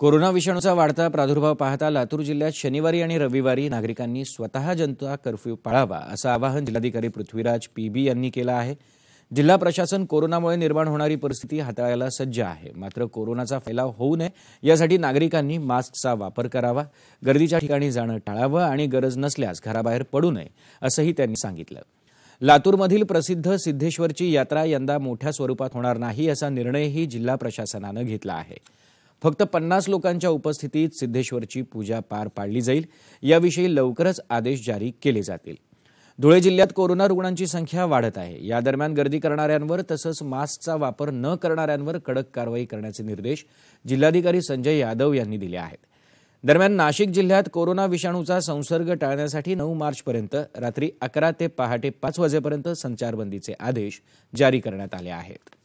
corona विषाणूचा वाढता प्रादुर्भाव पाहता लातूर जिल्ह्यात शनिवारी आणि रविवारी नागरिकांनी स्वतः जनता कर्फ्यू पाळावा असं आवाहन जिल्हाधिकारी पृथ्वीराज पीबी यांनी केलं आहे जिल्हा प्रशासन कोरोनामुळे निर्माण होणारी परिस्थिती हाताळायला सज्ज आहे मात्र कोरोनाचा फैलाव होऊ नये यासाठी नागरिकांनी मास्कचा वापर करावा गर्दीच्या ठिकाणी जाणं टाळावं आणि गरज नसल्यास घराबाहेर पडू नये असंही त्यांनी सांगितलं लातूरमधील प्रसिद्ध सिद्धेश्वरची यात्रा यंदा मोठ्या स्वरूपात होणार नाही असा निर्णयही जिल्हा प्रशासनानं घेतला आहे फक्त पन्नास लोकांच्या उपस्थितीत सिद्धेश्वरची पूजा पार पाडली जाईल याविषयी लवकरच आदेश जारी केले जातील धुळे जिल्ह्यात कोरोना रुग्णांची संख्या वाढत आहे या दरम्यान गर्दी करणाऱ्यांवर तसंच मास्कचा वापर न करणाऱ्यांवर कडक कारवाई करण्याचे निर्देश जिल्हाधिकारी संजय यादव यांनी दिले आहेत दरम्यान नाशिक जिल्ह्यात कोरोना विषाणूचा संसर्ग टाळण्यासाठी नऊ मार्चपर्यंत रात्री अकरा ते पहाटे पाच वाजेपर्यंत संचारबंदीचे आदेश जारी करण्यात आले आहेत